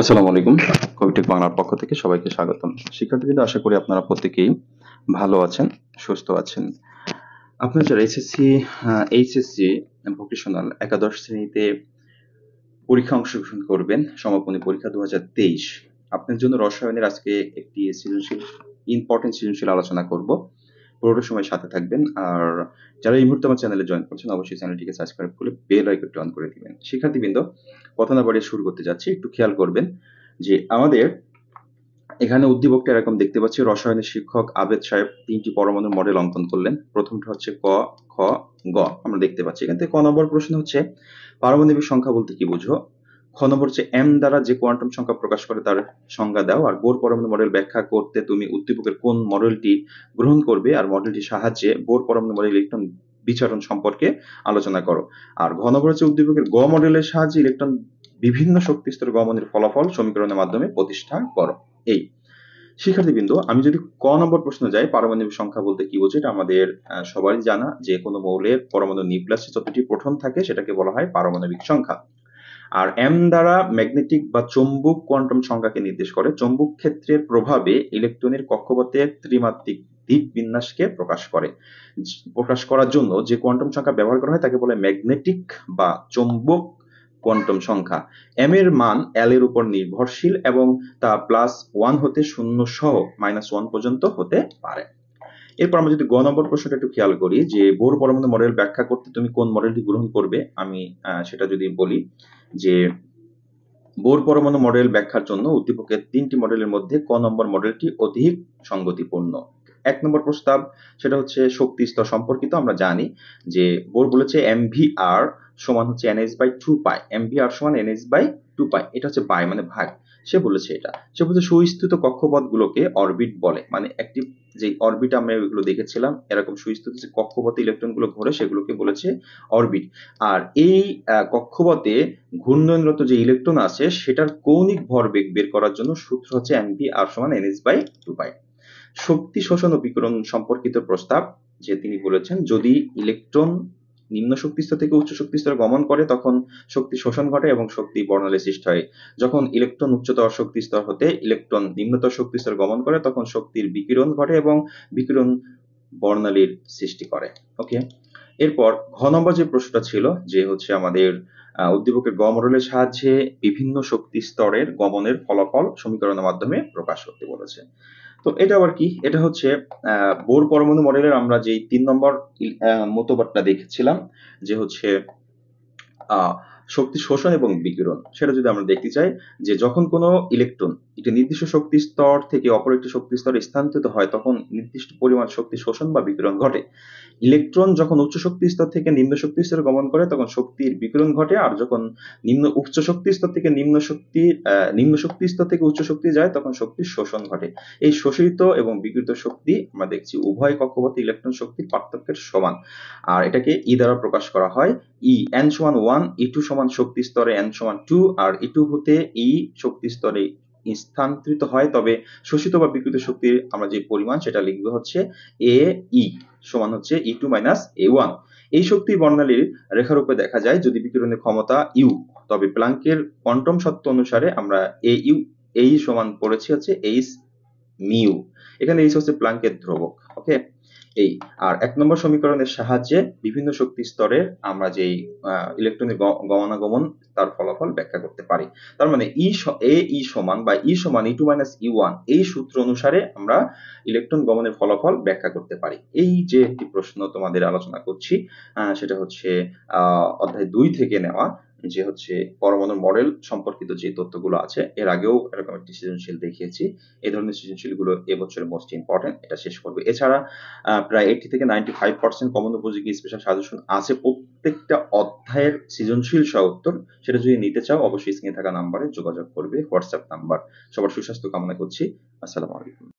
আসসালামু আলাইকুম কবিটেক বাংলার পক্ষ থেকে সবাইকে স্বাগতম শিক্ষার্থীবৃন্দ আশা করি আপনারা প্রত্যেকেই ভালো আছেন সুস্থ আছেন আপনার যারা এসএসসি এইচএসসি ভোকেশনাল একাদশ শ্রেণীতে পরীক্ষা অংশগ্রহণ করবেন সমাপনী পরীক্ষা দু আপনার জন্য রসায়নের আজকে একটি সৃজনশীল ইম্পর্টেন্ট সৃজনশীল আলোচনা করব পুরোটা সময় সাথে থাকবেন আর যারা এই মুহূর্তে আমার চ্যানেলে জয়েন করছেন অবশ্যই চ্যানেলটিকে সাবস্ক্রাইব করে বেল আইকনটি অন করে দিবেন শিক্ষার্থীবৃন্দ কথা না বাড়িয়ে শুরু করতে যাচ্ছি একটু খেয়াল করবেন যে আমাদের এখানে উদ্দীপকটা এরকম দেখতে পাচ্ছি রসায়নের শিক্ষক আবেদ সাহেব তিনটি পরমাণু মডেল অঙ্কন করলেন প্রথমটা হচ্ছে ক খ গ আমরা দেখতে পাচ্ছি এখান থেকে ক নম্বর প্রশ্ন হচ্ছে পারমাণবিক সংখ্যা বলতে কি বুঝো খ নম্বর হচ্ছে এম দ্বারা যে কোয়ান্টাম সংখ্যা প্রকাশ করে তার সংজ্ঞা দাও আর বোর পরমাণু মডেল ব্যাখ্যা করতে তুমি উদ্দীপকের কোন মডেলটি গ্রহণ করবে আর মডেলটির সাহায্যে বোর পরমাণু মডেল ইলেকট্রন বিচরণ সম্পর্কে আলোচনা করো আর ঘ নম্বর হচ্ছে উদ্দীপকের গ মডেলের সাহায্যে ইলেকট্রন বিভিন্ন শক্তি স্তর গমনের ফলাফল সমীকরণের মাধ্যমে প্রতিষ্ঠা করো এই শিক্ষার্থীবৃন্দ আমি যদি ক নম্বর প্রশ্ন যাই পারমাণবিক সংখ্যা বলতে কি বোঝে এটা আমাদের সবারই জানা যে কোনো মৌলের পরমাণু নিউক্লিয়াসে যতটি প্রোটন থাকে সেটাকে বলা হয় পারমাণবিক সংখ্যা আর এম দ্বারা ম্যাগনেটিক বা চৌম্বক কোয়ান্টাম সংখ্যাকে নির্দেশ করে চৌম্বক ক্ষেত্রের প্রভাবে ইলেকট্রনের কক্ষপথের ত্রিমাত্রিক দ্বীপ বিন্যাসকে প্রকাশ করে প্রকাশ করার জন্য যে কোয়ান্টাম সংখ্যা ব্যবহার করা হয় তাকে বলে ম্যাগনেটিক বা চৌম্বক কোয়ান্টাম সংখ্যা এম এর মান এল এর উপর নির্ভরশীল এবং তা প্লাস ওয়ান হতে শূন্য সহ মাইনাস ওয়ান পর্যন্ত হতে পারে এরপর আমরা যদি গ নম্বর প্রশ্নটা একটু খেয়াল করি যে বোর পরমাণু মডেল ব্যাখ্যা করতে তুমি কোন মডেলটি গ্রহণ করবে আমি সেটা যদি বলি যে বোর পরমাণু মডেল ব্যাখ্যার জন্য উদ্দীপকের তিনটি মডেলের মধ্যে ক নম্বর মডেলটি অধিক সঙ্গতিপূর্ণ এক নম্বর প্রস্তাব সেটা হচ্ছে শক্তি স্তর সম্পর্কিত আমরা জানি যে বোর বলেছে এম আর সমান হচ্ছে NS by two pi R সমান এনএস বাই টু পাই এটা হচ্ছে বাই মানে ভাগ সে বলেছে এটা সে বলছে সুস্থিত কক্ষপথগুলোকে অরবিট বলে মানে একটি যে অরবিট আমরা এগুলো দেখেছিলাম এরকম সুস্থিত যে কক্ষপথে ইলেকট্রনগুলো ঘোরে সেগুলোকে বলেছে অরবিট আর এই কক্ষপথে ঘূর্ণনরত যে ইলেকট্রন আছে সেটার কৌণিক ভরবেগ বের করার জন্য সূত্র হচ্ছে এমপি আর সমান এনএস বাই টু বাই শক্তি শোষণ ও বিকিরণ সম্পর্কিত প্রস্তাব যে তিনি বলেছেন যদি ইলেকট্রন নিম্ন শক্তিস্তর থেকে উচ্চ শক্তিস্তর গমন করে তখন শক্তি শোষণ ঘটে এবং শক্তি বর্ণালী সৃষ্টি হয় যখন ইলেকট্রন উচ্চতর শক্তিস্তর হতে ইলেকট্রন নিম্নতর শক্তিস্তর গমন করে তখন শক্তির বিকিরণ ঘটে এবং বিকিরণ বর্ণালীর সৃষ্টি করে ওকে এরপর ঘ যে প্রশ্নটা ছিল যে হচ্ছে আমাদের উদ্দীপকের গমরলের সাহায্যে বিভিন্ন শক্তি স্তরের গমনের ফলাফল সমীকরণের মাধ্যমে প্রকাশ করতে বলেছে তো এটা আবার কি এটা হচ্ছে বোর পরমাণু মডেলের আমরা যেই তিন নম্বর মতবাদটা দেখেছিলাম যে হচ্ছে শক্তি শোষণ এবং বিকিরণ সেটা যদি আমরা দেখতে চাই যে যখন কোনো ইলেকট্রন একটি নির্দিষ্ট শক্তি স্তর থেকে অপর একটি শক্তি স্তরে স্থানান্তরিত হয় তখন নির্দিষ্ট পরিমাণ শক্তি শোষণ বা বিকিরণ ঘটে ইলেকট্রন যখন উচ্চ শক্তি স্তর থেকে নিম্ন শক্তি স্তরে গমন করে তখন শক্তির বিকিরণ ঘটে আর যখন নিম্ন উচ্চ শক্তি স্তর থেকে নিম্ন শক্তি নিম্ন শক্তি স্তর থেকে উচ্চ শক্তি যায় তখন শক্তির শোষণ ঘটে এই শোষিত এবং বিকৃত শক্তি আমরা দেখছি উভয় কক্ষপথে ইলেকট্রন শক্তির পার্থক্যের সমান আর এটাকে ই e দ্বারা প্রকাশ করা হয় ই e এন সমান ওয়ান ই টু সমান শক্তি স্তরে এন সমান টু আর ই e টু হতে ই শক্তি স্তরে স্থানান্তরিত হয় তবে শোষিত বা বিকৃত শক্তির আমরা যে পরিমাণ সেটা লিখবে হচ্ছে এ ই e সমান হচ্ছে E two minus E one এই শক্তি বর্ণালীর রেখারূপে দেখা যায় যদি বিকিরণের ক্ষমতা ইউ তবে প্লাঙ্কের কোয়ান্টাম সত্য অনুসারে আমরা এ ইউ এই সমান পড়েছি হচ্ছে এইচ মিউ এখানে এইচ হচ্ছে প্লাঙ্কের ধ্রুবক ওকে এই আর এক নম্বর সমীকরণের সাহায্যে বিভিন্ন শক্তি স্তরে আমরা যে ইলেকট্রনের গমনাগমন তার ফলাফল ব্যাখ্যা করতে পারি তার মানে ই এ ই সমান বা ই e সমান E two minus E one এই সূত্র অনুসারে আমরা ইলেকট্রন গমনের ফলাফল ব্যাখ্যা করতে পারি এই যে একটি প্রশ্ন তোমাদের আলোচনা করছি সেটা হচ্ছে অধ্যায় দুই থেকে নেওয়া যে হচ্ছে পরমাণুর মডেল সম্পর্কিত যে তথ্যগুলো আছে এর আগেও এরকম একটি সৃজনশীল দেখিয়েছি এই ধরনের সৃজনশীল গুলো এবছরের মোস্ট ইম্পর্টেন্ট এটা শেষ করবে এছাড়া প্রায় এইটি থেকে নাইনটি ফাইভ পার্সেন্ট কমন উপযোগী স্পেশাল সাজেশন আছে প্রত্যেকটা অধ্যায়ের সৃজনশীল সহ উত্তর সেটা যদি নিতে চাও অবশ্যই স্ক্রিনে থাকা নাম্বারে যোগাযোগ করবে হোয়াটসঅ্যাপ নাম্বার সবার সুস্বাস্থ্য কামনা করছি আসসালামু আলাইকুম